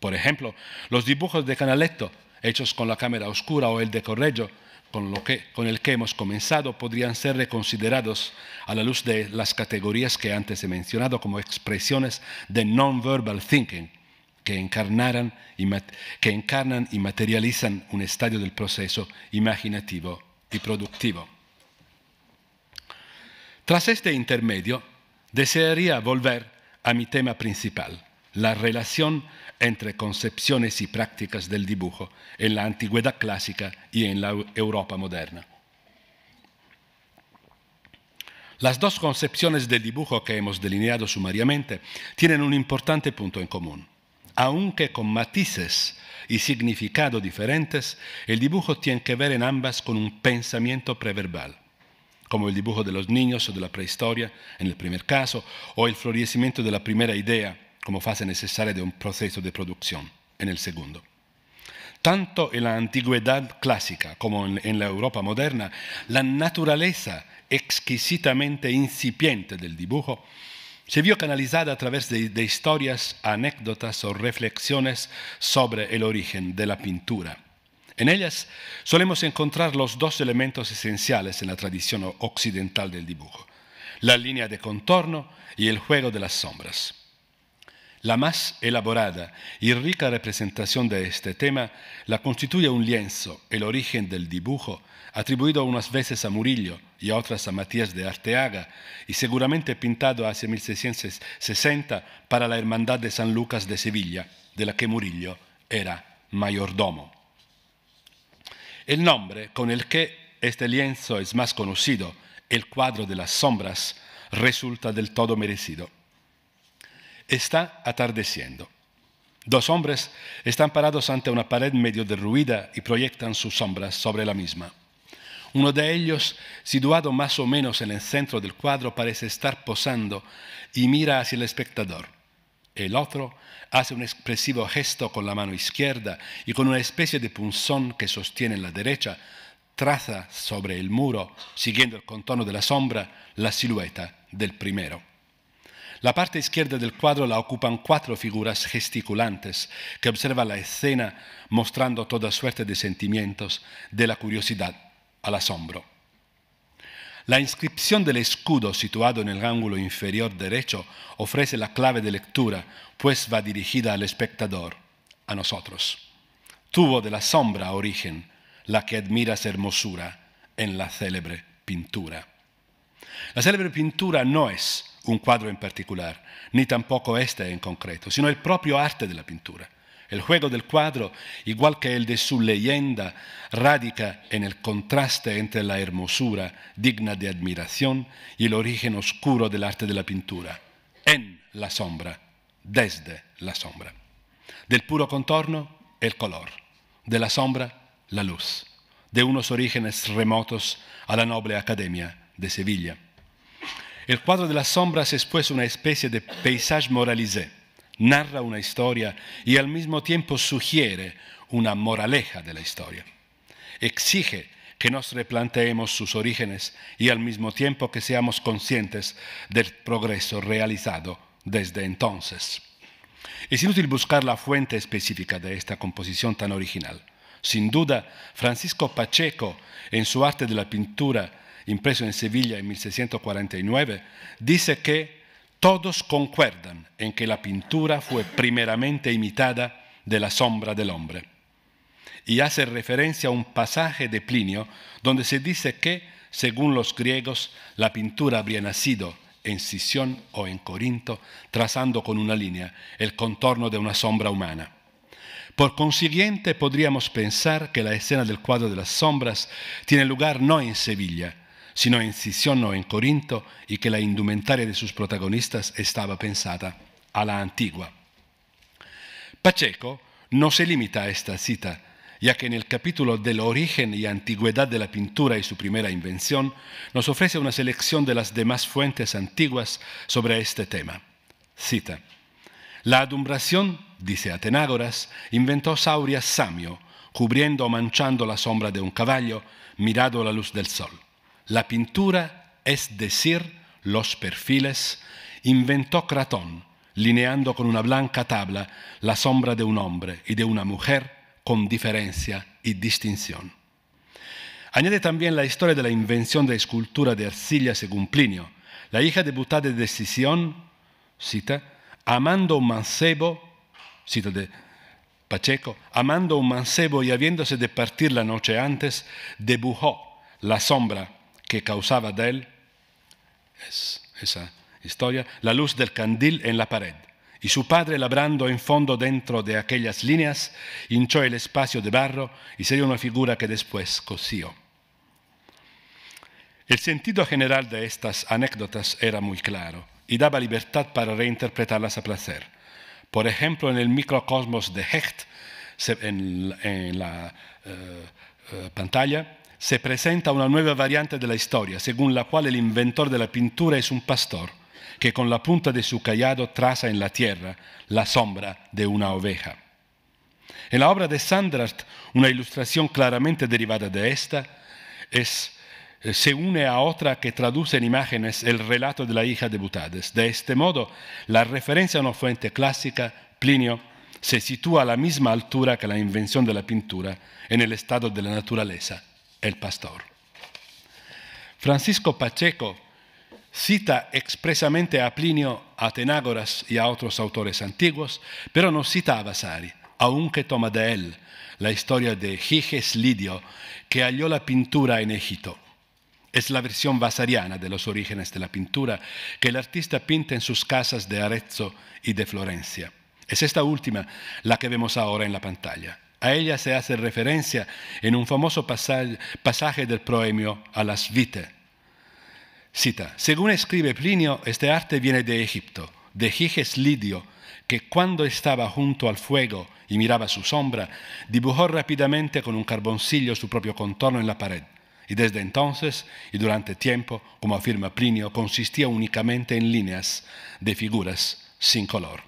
Por ejemplo, los dibujos de Canaletto, hechos con la cámara oscura o el de Correggio, con, lo que, con el que hemos comenzado, podrían ser reconsiderados a la luz de las categorías que antes he mencionado como expresiones de non-verbal thinking que, y que encarnan y materializan un estadio del proceso imaginativo y productivo. Tras este intermedio, desearía volver a mi tema principal, la relación entre concepciones y prácticas del dibujo en la antigüedad clásica y en la Europa moderna. Las dos concepciones del dibujo que hemos delineado sumariamente tienen un importante punto en común aunque con matices y significado diferentes, el dibujo tiene que ver en ambas con un pensamiento preverbal, como el dibujo de los niños o de la prehistoria en el primer caso, o el florecimiento de la primera idea como fase necesaria de un proceso de producción en el segundo. Tanto en la antigüedad clásica como en la Europa moderna, la naturaleza exquisitamente incipiente del dibujo se vio canalizada a través de, historias, anécdotas o reflexiones sobre el origen de la pintura. En ellas solemos encontrar los dos elementos esenciales en la tradición occidental del dibujo, la línea de contorno y el juego de las sombras. La más elaborada y rica representación de este tema la constituye un lienzo, el origen del dibujo, atribuido unas veces a Murillo y a otras a Matías de Arteaga, y seguramente pintado hacia 1660 para la Hermandad de San Lucas de Sevilla, de la que Murillo era mayordomo. El nombre con el que este lienzo es más conocido, el cuadro de las sombras, resulta del todo merecido. Está atardeciendo. Dos hombres están parados ante una pared medio derruida y proyectan sus sombras sobre la misma. Uno de ellos, situado más o menos en el centro del cuadro, parece estar posando y mira hacia el espectador. El otro hace un expresivo gesto con la mano izquierda y con una especie de punzón que sostiene en la derecha, traza sobre el muro, siguiendo el contorno de la sombra, la silueta del primero. La parte izquierda del cuadro la ocupan cuatro figuras gesticulantes que observan la escena mostrando toda suerte de sentimientos, de la curiosidad al asombro. La inscripción del escudo situado en el ángulo inferior derecho ofrece la clave de lectura, pues va dirigida al espectador, a nosotros. Tuvo de la sombra origen, la que admiras hermosura en la célebre pintura. La célebre pintura no es un cuadro en particular, ni tampoco este en concreto, sino el propio arte de la pintura. El juego del cuadro, igual que el de su leyenda, radica en el contraste entre la hermosura digna de admiración y el origen oscuro del arte de la pintura, en la sombra, desde la sombra. Del puro contorno, el color. De la sombra, la luz. De unos orígenes remotos a la noble academia de Sevilla. El cuadro de las sombras es pues una especie de paisaje moralizé. Narra una historia y al mismo tiempo sugiere una moraleja de la historia. Exige que nos replanteemos sus orígenes y al mismo tiempo que seamos conscientes del progreso realizado desde entonces. Es inútil buscar la fuente específica de esta composición tan original. Sin duda, Francisco Pacheco, en su arte de la pintura, impreso en Sevilla en 1649, dice que todos concuerdan en que la pintura fue primeramente imitada de la sombra del hombre. Y hace referencia a un pasaje de Plinio donde se dice que, según los griegos, la pintura habría nacido en Sisión o en Corinto, trazando con una línea el contorno de una sombra humana. Por consiguiente, podríamos pensar que la escena del cuadro de las sombras tiene lugar no en Sevilla, sino en o en Corinto, y que la indumentaria de sus protagonistas estaba pensada a la antigua. Pacheco no se limita a esta cita, ya que en el capítulo del origen y antigüedad de la pintura y su primera invención, nos ofrece una selección de las demás fuentes antiguas sobre este tema. Cita. La adumbración, dice Atenágoras, inventó Sauria Samio, cubriendo o manchando la sombra de un caballo, mirado a la luz del sol. La pintura, es decir, los perfiles, inventó Cratón, lineando con una blanca tabla la sombra de un hombre y de una mujer con diferencia y distinción. Añade también la historia de la invención de la escultura de arcilla según Plinio, la hija de debutada de Decisión, cita, amando un mancebo, cita de Pacheco, amando un mancebo y habiéndose de partir la noche antes, debujó la sombra que causaba de él es esa historia, la luz del candil en la pared. Y su padre, labrando en fondo dentro de aquellas líneas, hinchó el espacio de barro y se una figura que después cosió. El sentido general de estas anécdotas era muy claro y daba libertad para reinterpretarlas a placer. Por ejemplo, en el microcosmos de Hecht, en la, eh, eh, pantalla, se presenta una nueva variante de la historia, según la cual el inventor de la pintura es un pastor que con la punta de su cayado traza en la tierra la sombra de una oveja. En la obra de Sandrart, una ilustración claramente derivada de esta, eh, se une a otra que traduce en imágenes el relato de la hija de Butades. De este modo, la referencia a una fuente clásica, Plinio, se sitúa a la misma altura que la invención de la pintura en el estado de la naturaleza el pastor. Francisco Pacheco cita expresamente a Plinio, a Tenágoras y a otros autores antiguos, pero no cita a Vasari, aunque toma de él la historia de Giges Lidio, que halló la pintura en Egipto. Es la versión vasariana de los orígenes de la pintura que el artista pinta en sus casas de Arezzo y de Florencia. Es esta última la que vemos ahora en la pantalla. A ella se hace referencia en un famoso pasaje del proemio a las vite. Cita, según escribe Plinio, este arte viene de Egipto, de Giges Lidio, que cuando estaba junto al fuego y miraba su sombra, dibujó rápidamente con un carboncillo su propio contorno en la pared. Y desde entonces y durante tiempo, como afirma Plinio, consistía únicamente en líneas de figuras sin color.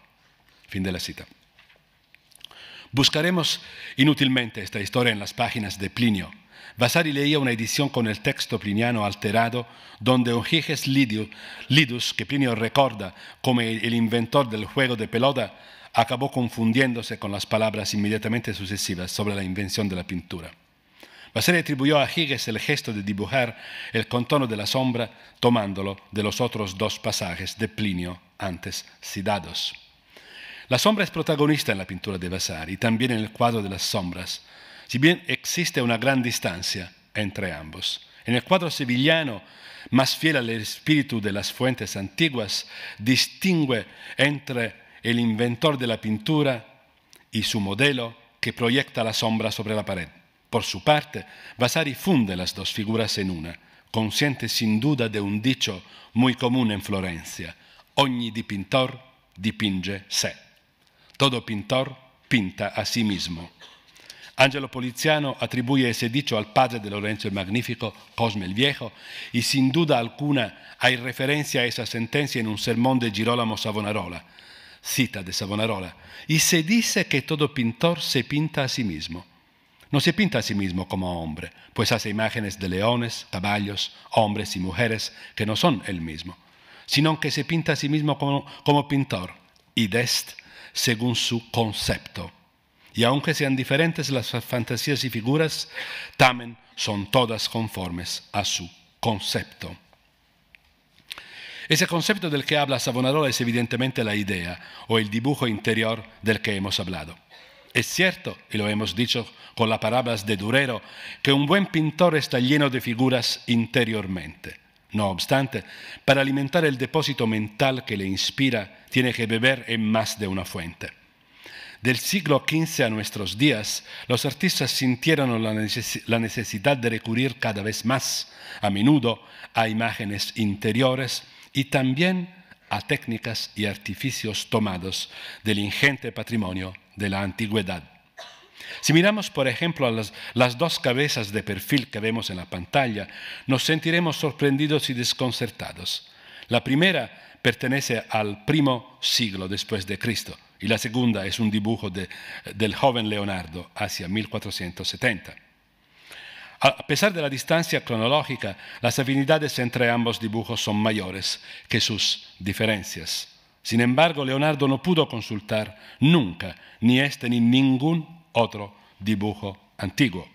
Fin de la cita. Buscaremos inútilmente esta historia en las páginas de Plinio. Vasari leía una edición con el texto pliniano alterado, donde Higes Lidus, que Plinio recorda como el inventor del juego de pelota, acabó confundiéndose con las palabras inmediatamente sucesivas sobre la invención de la pintura. Vasari atribuyó a Higes el gesto de dibujar el contorno de la sombra, tomándolo de los otros dos pasajes de Plinio antes citados. La sombra es protagonista en la pintura de Vasari y también en el cuadro de las sombras, si bien existe una gran distancia entre ambos. En el cuadro sevillano, más fiel al espíritu de las fuentes antiguas, distingue entre el inventor de la pintura y su modelo que proyecta la sombra sobre la pared. Por su parte, Vasari funde las dos figuras en una, consciente sin duda de un dicho muy común en Florencia, ogni dipintor dipinge sé. Todo pintor pinta a sí mismo. Angelo Poliziano atribuye ese dicho al padre de Lorenzo el Magnífico, Cosme el Viejo, y sin duda alguna hay referencia a esa sentencia en un sermón de Girolamo Savonarola, cita de Savonarola, y se dice que todo pintor se pinta a sí mismo. No se pinta a sí mismo como hombre, pues hace imágenes de leones, caballos, hombres y mujeres que no son el mismo, sino que se pinta a sí mismo como, pintor, Y dest según su concepto. Y aunque sean diferentes las fantasías y figuras, también son todas conformes a su concepto. Ese concepto del que habla Savonarola es evidentemente la idea o el dibujo interior del que hemos hablado. Es cierto, y lo hemos dicho con las palabras de Durero, que un buen pintor está lleno de figuras interiormente. No obstante, para alimentar el depósito mental que le inspira, tiene que beber en más de una fuente. Del siglo XV a nuestros días, los artistas sintieron la, necesidad de recurrir cada vez más, a menudo, a imágenes interiores y también a técnicas y artificios tomados del ingente patrimonio de la antigüedad. Si miramos, por ejemplo, a las, dos cabezas de perfil que vemos en la pantalla, nos sentiremos sorprendidos y desconcertados. La primera pertenece al primo siglo después de Cristo y la segunda es un dibujo del joven Leonardo hacia 1470. A pesar de la distancia cronológica, las afinidades entre ambos dibujos son mayores que sus diferencias. Sin embargo, Leonardo no pudo consultar nunca ni este ni ningún otro dibujo antiguo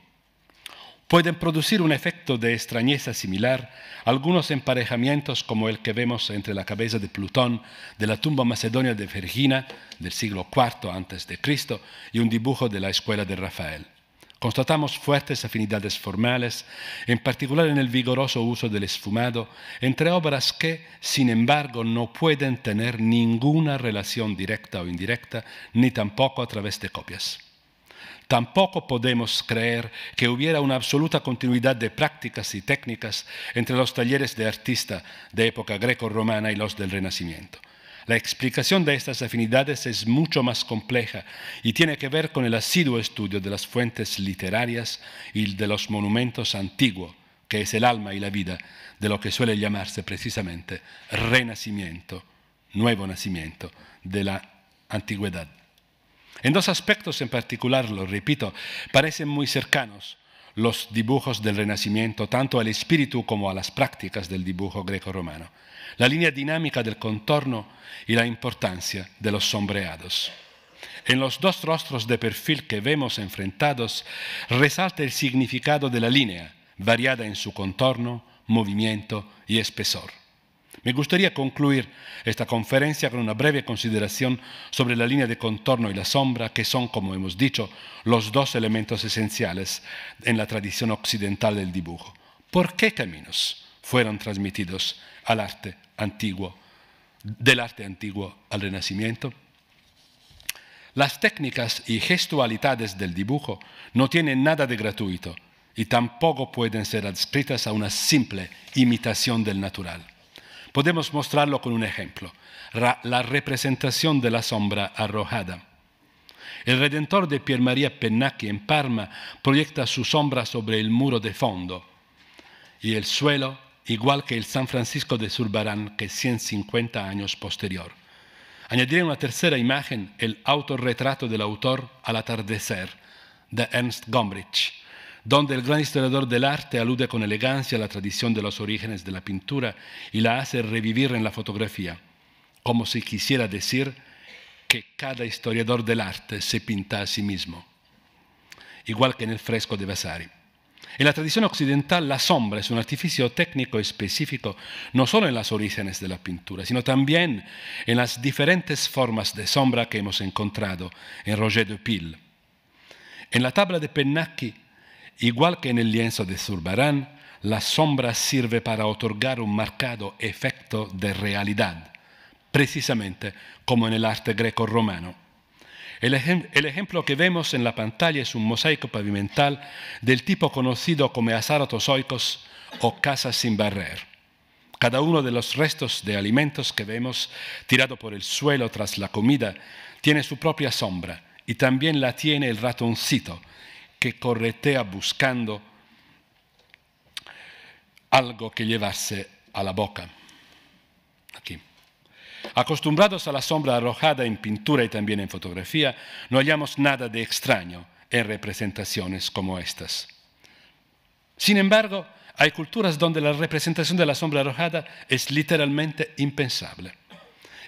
pueden producir un efecto de extrañeza similar algunos emparejamientos como el que vemos entre la cabeza de Plutón de la tumba macedonia de Fergina del siglo IV a.C. y un dibujo de la escuela de Rafael. Constatamos fuertes afinidades formales, en particular en el vigoroso uso del esfumado, entre obras que, sin embargo, no pueden tener ninguna relación directa o indirecta, ni tampoco a través de copias. Tampoco podemos creer que hubiera una absoluta continuidad de prácticas y técnicas entre los talleres de artista de época greco-romana y los del Renacimiento. La explicación de estas afinidades es mucho más compleja y tiene que ver con el asiduo estudio de las fuentes literarias y de los monumentos antiguos, que es el alma y la vida de lo que suele llamarse precisamente renacimiento, nuevo nacimiento de la antigüedad. En dos aspectos en particular, lo repito, parecen muy cercanos los dibujos del Renacimiento, tanto al espíritu como a las prácticas del dibujo greco-romano, la línea dinámica del contorno y la importancia de los sombreados. En los dos rostros de perfil que vemos enfrentados resalta el significado de la línea, variada en su contorno, movimiento y espesor. Me gustaría concluir esta conferencia con una breve consideración sobre la línea de contorno y la sombra, que son, como hemos dicho, los dos elementos esenciales en la tradición occidental del dibujo. ¿Por qué caminos fueron transmitidos del arte antiguo al Renacimiento? Las técnicas y gestualidades del dibujo no tienen nada de gratuito y tampoco pueden ser adscritas a una simple imitación del natural. Podemos mostrarlo con un ejemplo, la representación de la sombra arrojada. El Redentor de Pier María Pennacchi en Parma proyecta su sombra sobre el muro de fondo y el suelo, igual que el San Francisco de Zurbarán, que 150 años posterior. Añadiré una tercera imagen, el autorretrato del autor al atardecer, de Ernst Gombrich, donde el gran historiador del arte alude con elegancia a la tradición de los orígenes de la pintura y la hace revivir en la fotografía, como si quisiera decir que cada historiador del arte se pinta a sí mismo, igual que en el fresco de Vasari. En la tradición occidental la sombra es un artificio técnico específico no solo en las orígenes de la pintura, sino también en las diferentes formas de sombra que hemos encontrado en Roger de Pille. En la tabla de Pennacchi Igual que en el lienzo de Zurbarán, la sombra sirve para otorgar un marcado efecto de realidad, precisamente como en el arte greco-romano. El, ejemplo que vemos en la pantalla es un mosaico pavimental del tipo conocido como azaratozoicos o casas sin barrer. Cada uno de los restos de alimentos que vemos tirado por el suelo tras la comida tiene su propia sombra y también la tiene el ratoncito, que corretea buscando algo que llevarse a la boca. Acostumbrados a la sombra arrojada en pintura y también en fotografía, no hallamos nada de extraño en representaciones como estas. Sin embargo, hay culturas donde la representación de la sombra arrojada es literalmente impensable.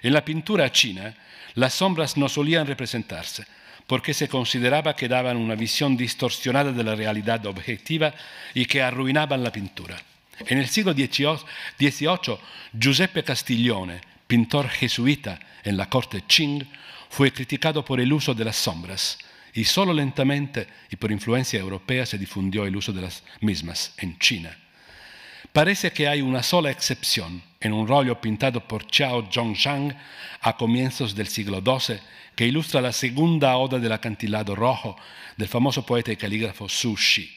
En la pintura china, las sombras no solían representarse, porque se consideraba que daban una visión distorsionada de la realidad objetiva y que arruinaban la pintura. En el siglo XVIII, Giuseppe Castiglione, pintor jesuita en la corte Qing, fue criticado por el uso de las sombras y solo lentamente y por influencia europea se difundió el uso de las mismas en China. Parece que hay una sola excepción en un rollo pintado por Chao Zhongshan a comienzos del siglo XII que ilustra la segunda oda del acantilado rojo del famoso poeta y calígrafo Su Shi.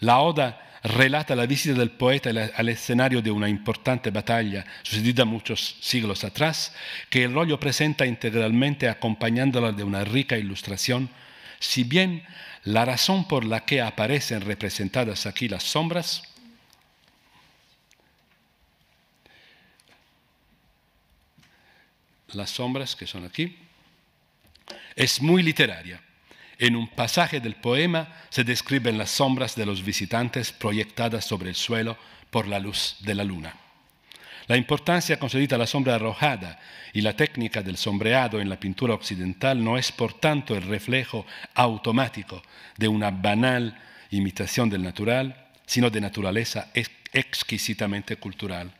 La oda relata la visita del poeta al escenario de una importante batalla sucedida muchos siglos atrás, que el rollo presenta integralmente acompañándola de una rica ilustración, si bien la razón por la que aparecen representadas aquí las sombras las sombras que son aquí, es muy literaria. En un pasaje del poema se describen las sombras de los visitantes proyectadas sobre el suelo por la luz de la luna. La importancia concedida a la sombra arrojada y la técnica del sombreado en la pintura occidental no es por tanto el reflejo automático de una banal imitación del natural, sino de naturaleza exquisitamente cultural.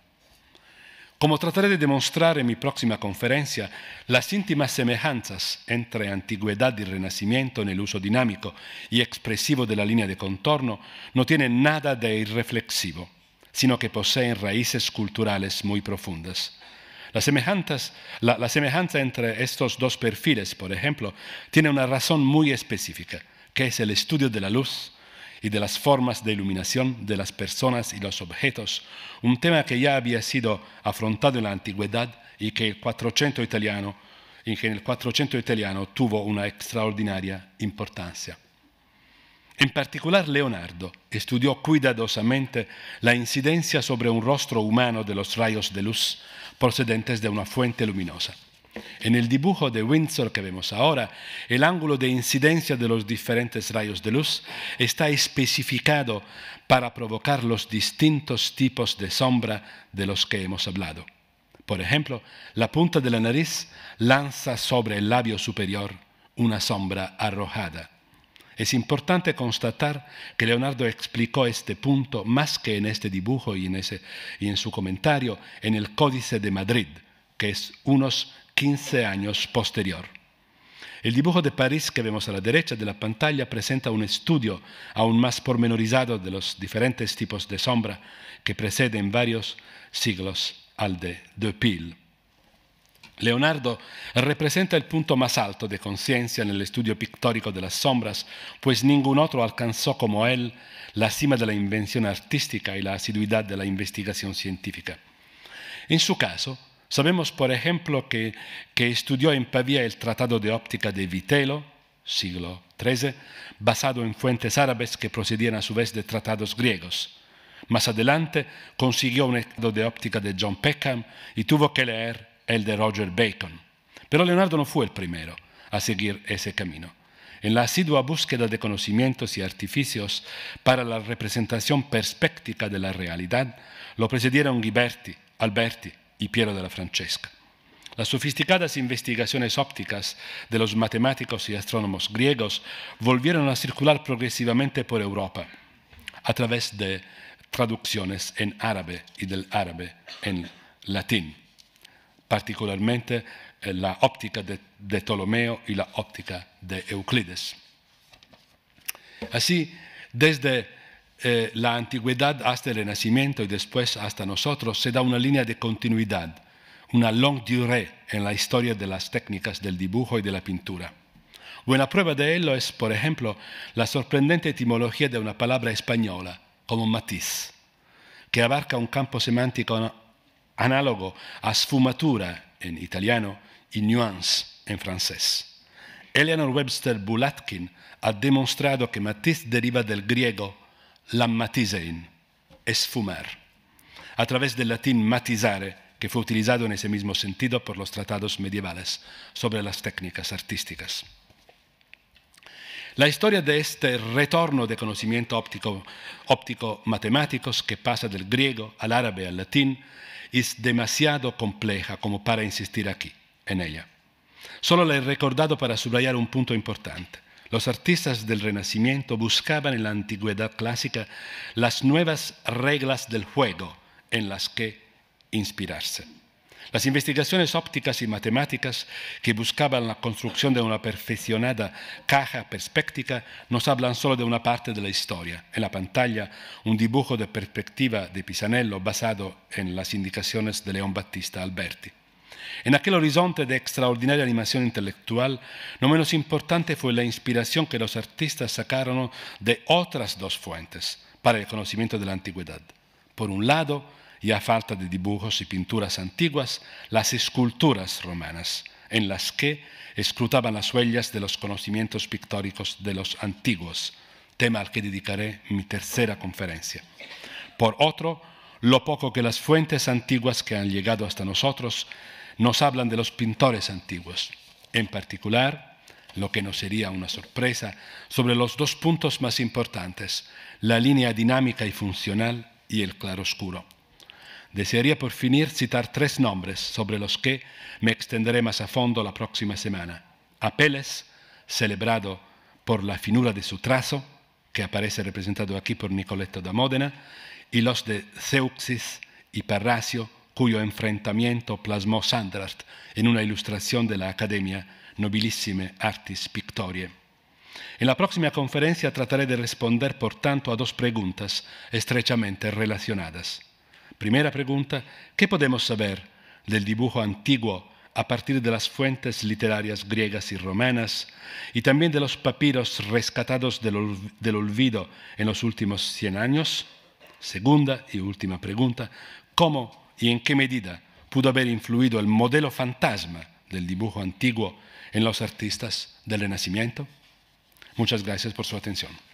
Como trataré de demostrar en mi próxima conferencia, las íntimas semejanzas entre antigüedad y renacimiento en el uso dinámico y expresivo de la línea de contorno no tienen nada de irreflexivo, sino que poseen raíces culturales muy profundas. La, la semejanza entre estos dos perfiles, por ejemplo, tiene una razón muy específica, que es el estudio de la luz y de las formas de iluminación de las personas y los objetos, un tema que ya había sido afrontado en la antigüedad y que el 400 italiano, que el 400 italiano tuvo una extraordinaria importancia. En particular, Leonardo estudió cuidadosamente la incidencia sobre un rostro humano de los rayos de luz procedentes de una fuente luminosa. En el dibujo de Windsor que vemos ahora, el ángulo de incidencia de los diferentes rayos de luz está especificado para provocar los distintos tipos de sombra de los que hemos hablado. Por ejemplo, la punta de la nariz lanza sobre el labio superior una sombra arrojada. Es importante constatar que Leonardo explicó este punto más que en este dibujo y en, su comentario en el Códice de Madrid, que es unos 15 años posterior. El dibujo de París que vemos a la derecha de la pantalla presenta un estudio aún más pormenorizado de los diferentes tipos de sombra que preceden varios siglos al de Pille. Leonardo representa el punto más alto de conciencia en el estudio pictórico de las sombras, pues ningún otro alcanzó como él la cima de la invención artística y la asiduidad de la investigación científica. En su caso, Sabemos, por ejemplo, que, que estudió en Pavía el Tratado de Óptica de Vitelo, siglo XIII, basado en fuentes árabes que procedían a su vez de tratados griegos. Más adelante consiguió un Tratado de óptica de John Peckham y tuvo que leer el de Roger Bacon. Pero Leonardo no fue el primero a seguir ese camino. En la asidua búsqueda de conocimientos y artificios para la representación perspectiva de la realidad, lo precedieron Ghiberti, Alberti, y Piero la Francesca. Las sofisticadas investigaciones ópticas de los matemáticos y astrónomos griegos volvieron a circular progresivamente por Europa a través de traducciones en árabe y del árabe en latín, particularmente eh, la óptica de, de Ptolomeo y la óptica de Euclides. Así, desde eh, la antigüedad hasta el Renacimiento y después hasta nosotros, se da una línea de continuidad, una longue durée en la historia de las técnicas del dibujo y de la pintura. Buena prueba de ello es, por ejemplo, la sorprendente etimología de una palabra española, como matiz, que abarca un campo semántico análogo a sfumatura en italiano y nuance en francés. Eleanor Webster Bulatkin ha demostrado que matiz deriva del griego la es esfumar, a través del latín matizare, que fue utilizado en ese mismo sentido por los tratados medievales sobre las técnicas artísticas. La historia de este retorno de conocimiento óptico, óptico matemáticos que pasa del griego al árabe al latín es demasiado compleja como para insistir aquí en ella. Solo la he recordado para subrayar un punto importante. Los artistas del Renacimiento buscaban en la antigüedad clásica las nuevas reglas del juego en las que inspirarse. Las investigaciones ópticas y matemáticas que buscaban la construcción de una perfeccionada caja perspectiva nos hablan solo de una parte de la historia. En la pantalla, un dibujo de perspectiva de Pisanello basado en las indicaciones de León Battista Alberti. En aquel horizonte de extraordinaria animación intelectual, no menos importante fue la inspiración que los artistas sacaron de otras dos fuentes para el conocimiento de la antigüedad. Por un lado, y a falta de dibujos y pinturas antiguas, las esculturas romanas, en las que escrutaban las huellas de los conocimientos pictóricos de los antiguos, tema al que dedicaré mi tercera conferencia. Por otro, lo poco que las fuentes antiguas que han llegado hasta nosotros nos hablan de los pintores antiguos, en particular, lo que no sería una sorpresa, sobre los dos puntos más importantes, la línea dinámica y funcional y el claroscuro. Desearía por finir citar tres nombres sobre los que me extenderé más a fondo la próxima semana. Apeles, celebrado por la finura de su trazo, que aparece representado aquí por Nicoletto da Módena, y los de Zeuxis y Parrasio, cuyo enfrentamiento plasmó Sandrart en una ilustración de la Academia Nobilissime Artis Pictorie. En la próxima conferencia trataré de responder, por tanto, a dos preguntas estrechamente relacionadas. Primera pregunta, ¿qué podemos saber del dibujo antiguo a partir de las fuentes literarias griegas y romanas y también de los papiros rescatados del, olvido en los últimos 100 años? Segunda y última pregunta, ¿cómo y en qué medida pudo haber influido el modelo fantasma del dibujo antiguo en los artistas del Renacimiento? Muchas gracias por su atención.